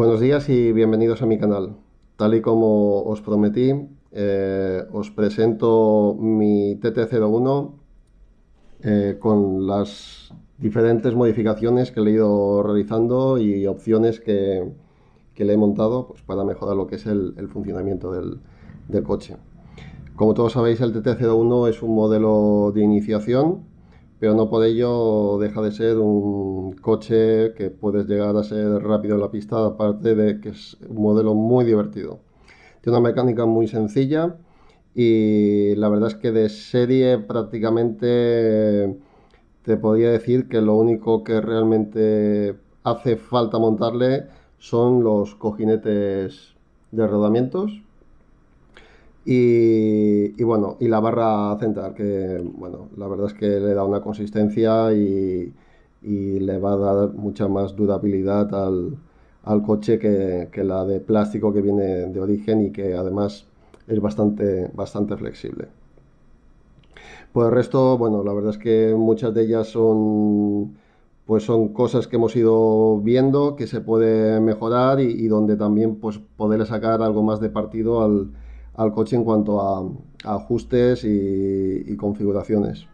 Buenos días y bienvenidos a mi canal. Tal y como os prometí, eh, os presento mi TT01 eh, con las diferentes modificaciones que le he ido realizando y opciones que, le he montado pues, para mejorar lo que es el, funcionamiento del, del coche. Como todos sabéis, el TT01 es un modelo de iniciación pero no por ello deja de ser un coche que puedes llegar a ser rápido en la pista, aparte de que es un modelo muy divertido. Tiene una mecánica muy sencilla y la verdad es que de serie prácticamente te podría decir que lo único que realmente hace falta montarle son los cojinetes de rodamientos y, bueno, y la barra central, que bueno, la verdad es que le da una consistencia y, le va a dar mucha más durabilidad al, coche que, la de plástico que viene de origen y que además es bastante, bastante flexible. Por pues el resto, bueno, la verdad es que muchas de ellas son pues son cosas que hemos ido viendo que se puede mejorar y, donde también pues poder sacar algo más de partido al, al coche en cuanto a, ajustes y, configuraciones.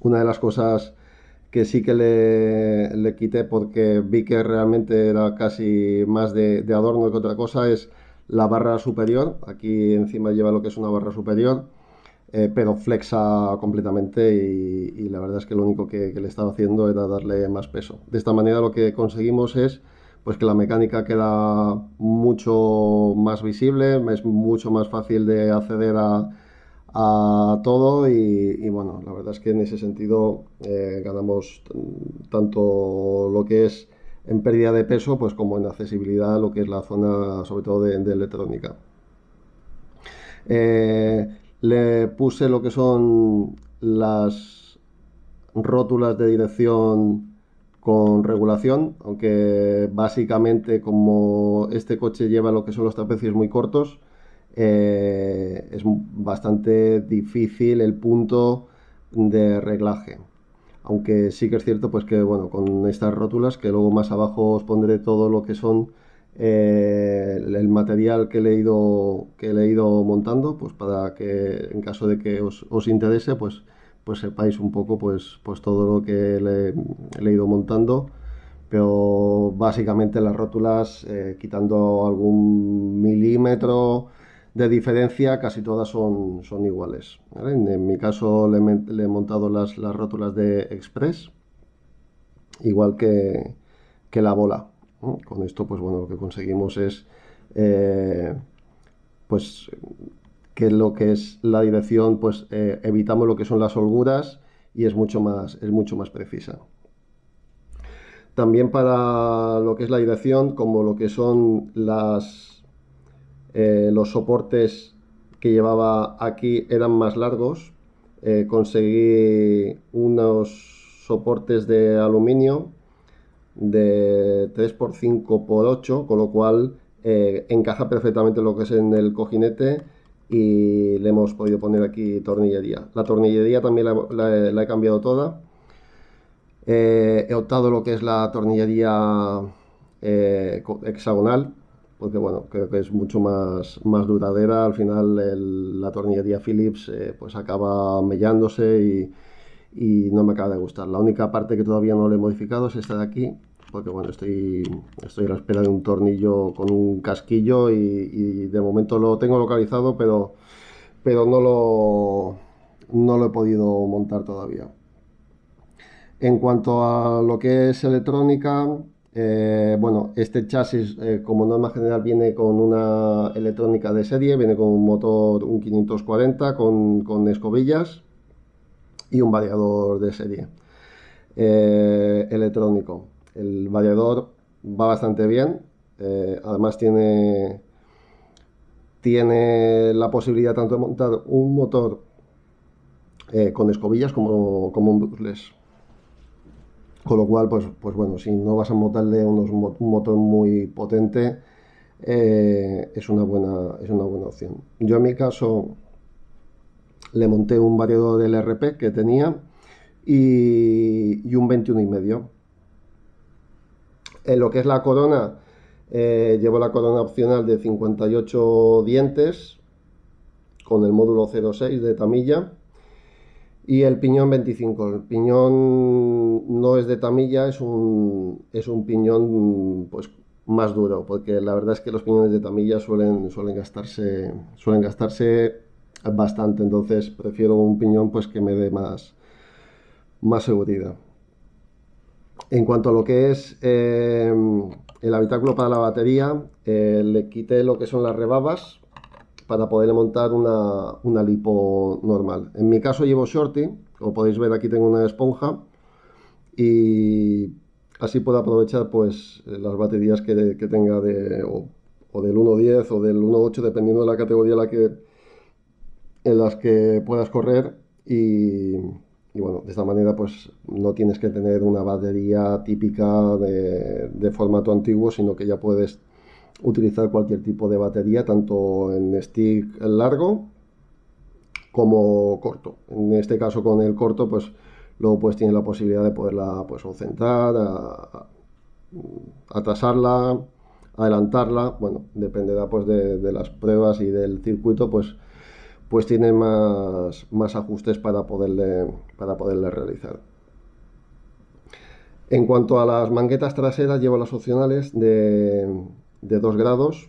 Una de las cosas que sí que le, quité porque vi que realmente era casi más de, adorno que otra cosa es la barra superior. Aquí encima lleva lo que es una barra superior, eh, pero flexa completamente y, la verdad es que lo único que le estaba haciendo era darle más peso. De esta manera lo que conseguimos es pues que la mecánica queda mucho más visible, es mucho más fácil de acceder a, todo y, bueno, la verdad es que en ese sentido eh, ganamos tanto lo que es en pérdida de peso, pues como en accesibilidad lo que es la zona sobre todo de, electrónica. Eh, le puse lo que son las rótulas de dirección con regulación, aunque básicamente como este coche lleva lo que son los trapecios muy cortos, eh, es bastante difícil el punto de reglaje. Aunque sí que es cierto pues que bueno, con estas rótulas, que luego más abajo os pondré todo lo que son eh, el material que le, he ido, que he ido montando, pues para que en caso de que os, os interese, pues pues sepáis un poco pues, pues todo lo que le, he ido montando. Pero básicamente las rótulas, eh, quitando algún milímetro de diferencia, casi todas son, son iguales. En, mi caso le, he montado las, las, rótulas de Express, igual que, la bola. Con esto, pues bueno, lo que conseguimos es eh, pues que lo que es la dirección, pues eh, evitamos lo que son las holguras y es mucho más, es mucho más precisa. También para lo que es la dirección, como lo que son las, eh, los soportes que llevaba aquí eran más largos, eh, conseguí unos soportes de aluminio de 3x5x8, con lo cual encaja perfectamente lo que es en el cojinete y le hemos podido poner aquí tornillería. La tornillería también la, he cambiado toda. Eh, he optado lo que es la tornillería eh, hexagonal, porque bueno, creo que es mucho más, más duradera. Al final la tornillería Philips eh, pues acaba mellándose y, y no me acaba de gustar. La única parte que todavía no le he modificado es esta de aquí, porque bueno, estoy, estoy a la espera de un tornillo con un casquillo y, de momento lo tengo localizado, pero, pero no, lo, no lo he podido montar todavía. En cuanto a lo que es electrónica, eh, bueno, este chasis eh, como norma general viene con una electrónica de serie, viene con un motor un 540 con, escobillas y un variador de serie eh, electrónico. El variador va bastante bien. Eh, además tiene, tiene la posibilidad tanto de montar un motor eh, con escobillas como, como un brushless. Con lo cual, pues, pues bueno, si no vas a montarle unos, un motor muy potente, eh, es, una buena, es una buena opción. Yo en mi caso le monté un variador del RP que tenía y, y un 215 y medio en lo que es la corona, eh, llevo la corona opcional de 58 dientes con el módulo 06 de tamilla y el piñón 25. El piñón no es de tamilla, es un, es un piñón pues, más duro, porque la verdad es que los piñones de tamilla suelen, suelen, gastarse, suelen gastarse bastante, entonces prefiero un piñón pues, que me dé más, más seguridad. En cuanto a lo que es eh, el habitáculo para la batería, eh, le quité lo que son las rebabas para poder montar una, lipo normal. En mi caso llevo shorty, como podéis ver aquí tengo una esponja y así puedo aprovechar pues las baterías que, tenga o, del 1.10 o del 1.8 dependiendo de la categoría en la que, en las que puedas correr y, y bueno, de esta manera pues no tienes que tener una batería típica de, formato antiguo, sino que ya puedes utilizar cualquier tipo de batería, tanto en stick largo como corto. En este caso con el corto pues luego pues tienes la posibilidad de poderla pues ausentar, atrasarla, adelantarla, bueno, dependerá pues de, de las pruebas y del circuito pues pues tiene más, ajustes para poderle, para poderle realizar. En cuanto a las manguetas traseras, llevo las opcionales de, 2 grados.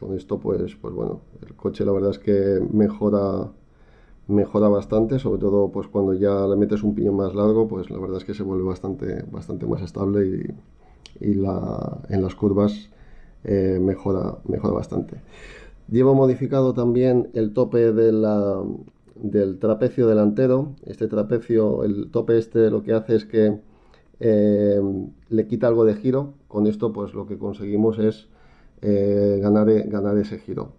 Con esto, pues, pues bueno, el coche la verdad es que mejora, mejora bastante, sobre todo pues cuando ya le metes un piñón más largo, pues la verdad es que se vuelve bastante, bastante más estable y, en las curvas eh, mejora, mejora bastante. Llevo modificado también el tope de la, del trapecio delantero. Este trapecio, el tope este lo que hace es que eh, le quita algo de giro. Con esto pues lo que conseguimos es eh, ganar, e, ganar ese giro.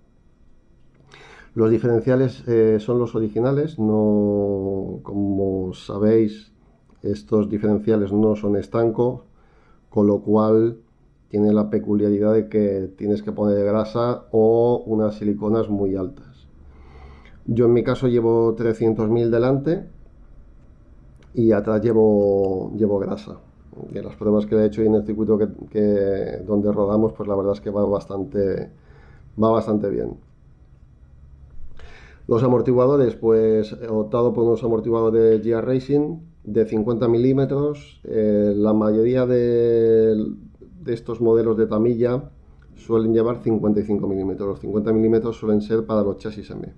Los diferenciales eh, son los originales, no, como sabéis, estos diferenciales no son estancos, con lo cual tiene la peculiaridad de que tienes que poner grasa o unas siliconas muy altas. Yo en mi caso llevo 300.000 delante y atrás llevo, llevo grasa. Y las pruebas que he hecho en el circuito que, donde rodamos, pues la verdad es que va bastante, va bastante bien. Los amortiguadores, pues he optado por unos amortiguadores GR Racing de 50 milímetros. Eh, la mayoría de de estos modelos de tamilla suelen llevar 55 milímetros. Los 50 milímetros suelen ser para los chasis M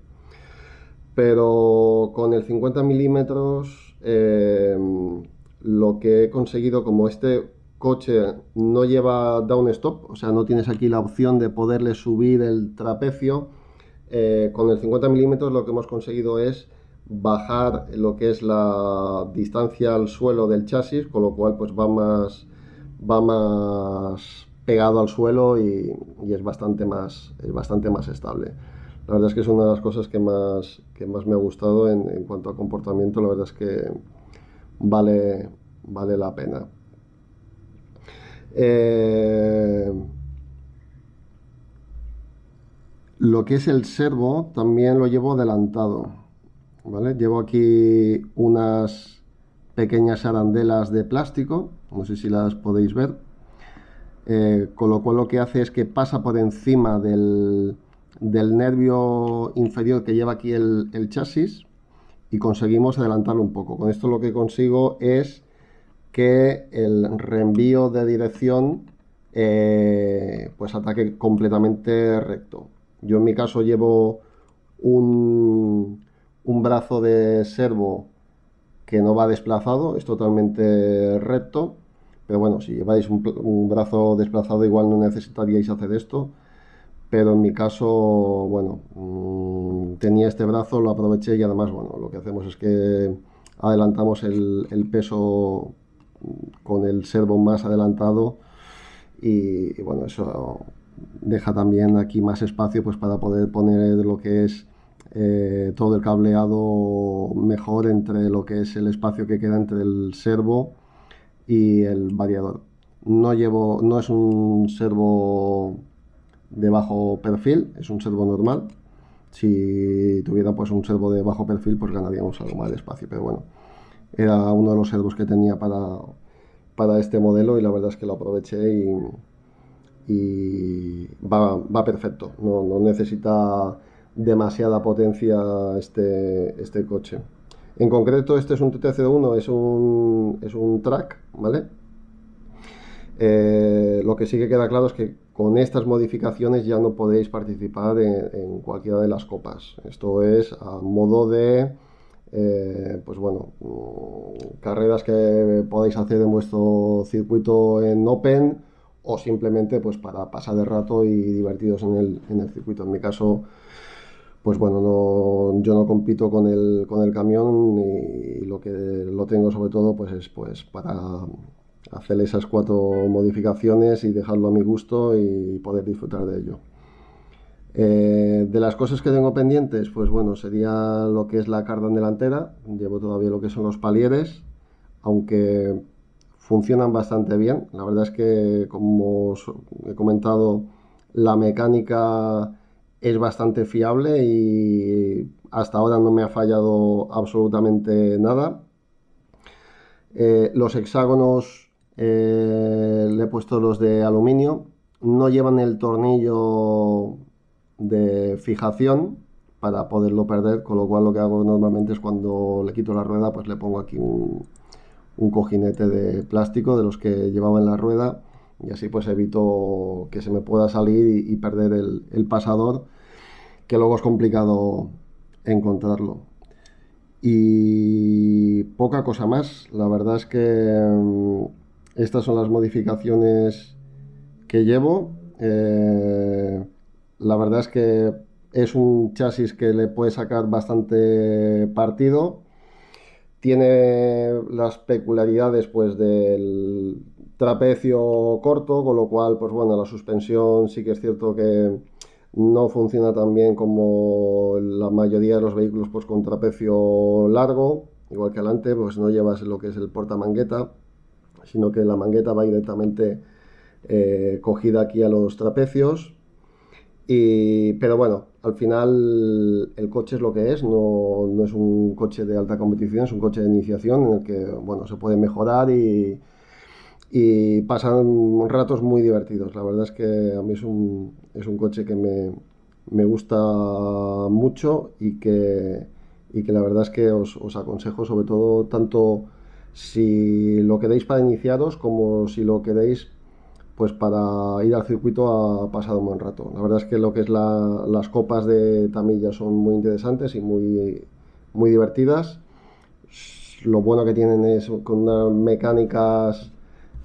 Pero con el 50 milímetros eh, lo que he conseguido, como este coche no lleva downstop, o sea, no tienes aquí la opción de poderle subir el trapecio, eh, con el 50 milímetros lo que hemos conseguido es bajar lo que es la distancia al suelo del chasis, con lo cual pues va más va más pegado al suelo y, es, bastante más, bastante más estable. La verdad es que es una de las cosas que más, que más me ha gustado en, cuanto a comportamiento, la verdad es que vale, vale la pena. Eh, lo que es el servo también lo llevo adelantado. ¿vale? Llevo aquí unas pequeñas arandelas de plástico, no sé si las podéis ver, eh, con lo cual lo que hace es que pasa por encima del, nervio inferior que lleva aquí el, chasis y conseguimos adelantarlo un poco. Con esto lo que consigo es que el reenvío de dirección eh, pues ataque completamente recto. Yo en mi caso llevo un, un brazo de servo no va desplazado, es totalmente recto. Pero bueno, si lleváis un, brazo desplazado igual no necesitaríais hacer esto. Pero en mi caso, bueno, mm, tenía este brazo, lo aproveché y además, bueno, lo que hacemos es que adelantamos el, peso mm, con el servo más adelantado y bueno, eso deja también aquí más espacio pues para poder poner lo que es eh, todo el cableado mejor entre lo que es el espacio que queda entre el servo y el variador. No llevo, no es un servo de bajo perfil, es un servo normal. Si tuviera pues un servo de bajo perfil, pues ganaríamos algo más de espacio, pero bueno, era uno de los servos que tenía para, para este modelo y la verdad es que lo aproveché y, va, perfecto. No, no necesita demasiada potencia este, este coche. En concreto, este es un TTC1, es un, es un track, ¿vale? Eh, lo que sí que queda claro es que con estas modificaciones ya no podéis participar en, cualquiera de las copas. Esto es a modo de, eh, pues bueno, mm, carreras que podéis hacer en vuestro circuito en Open o simplemente pues para pasar de rato y divertidos en el, en el circuito. En mi caso, pues bueno, yo no compito con el, con el camión y lo que lo tengo sobre todo pues es pues para hacer esas cuatro modificaciones y dejarlo a mi gusto y poder disfrutar de ello. Eh, de las cosas que tengo pendientes, pues bueno, sería lo que es la cardan delantera, llevo todavía lo que son los palieres, aunque funcionan bastante bien, la verdad es que como os he comentado, la mecánica es bastante fiable y hasta ahora no me ha fallado absolutamente nada. Eh, los hexágonos eh, le he puesto los de aluminio. No llevan el tornillo de fijación para poderlo perder, con lo cual lo que hago normalmente es cuando le quito la rueda, pues le pongo aquí un, cojinete de plástico de los que llevaba en la rueda y así pues evito que se me pueda salir y, perder el pasador que luego es complicado encontrarlo. Y poca cosa más. La verdad es que mm, estas son las modificaciones que llevo. Eh, la verdad es que es un chasis que le puede sacar bastante partido. Tiene las peculiaridades pues del trapecio corto, con lo cual, pues bueno, la suspensión sí que es cierto que no funciona tan bien como la mayoría de los vehículos pues, con trapecio largo, igual que adelante, pues no llevas lo que es el portamangueta, sino que la mangueta va directamente eh, cogida aquí a los trapecios. pero bueno, al final el coche es lo que es, no, no es un coche de alta competición, es un coche de iniciación en el que bueno, se puede mejorar y, y pasan ratos muy divertidos. La verdad es que a mí es un, coche que me, gusta mucho y que, que la verdad es que os, aconsejo sobre todo tanto si lo queréis para iniciados como si lo queréis pues para ir al circuito ha pasado un buen rato. La verdad es que lo que es las copas de Tamilla son muy interesantes y muy, muy divertidas. Lo bueno que tienen es con unas mecánicas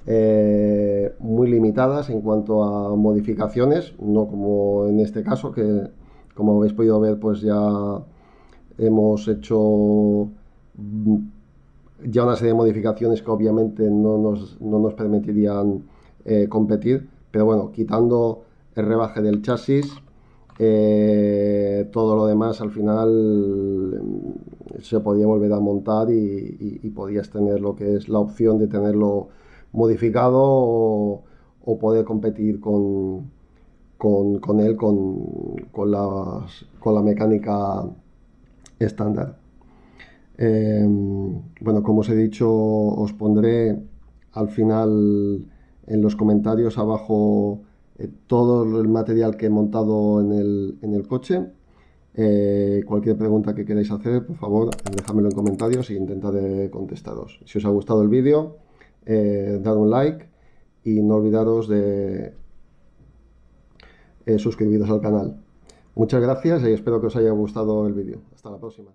eh, muy limitadas en cuanto a modificaciones, no como en este caso, que como habéis podido ver, pues ya hemos hecho mm, ya una serie de modificaciones que obviamente no nos, permitirían eh, competir, pero bueno, quitando el rebaje del chasis, eh, todo lo demás al final mm, se podía volver a montar y podías tener lo que es la opción de tenerlo modificado o, poder competir con, él con, con, la mecánica estándar. Em, bueno, como os he dicho, os pondré al final en los comentarios abajo eh, todo el material que he montado en el, coche. Eh, cualquier pregunta que queráis hacer, por favor, dejadmelo en comentarios e intentaré contestaros. Si os ha gustado el vídeo, eh, dad un like y no olvidaros de eh, suscribiros al canal. Muchas gracias y espero que os haya gustado el vídeo. Hasta la próxima.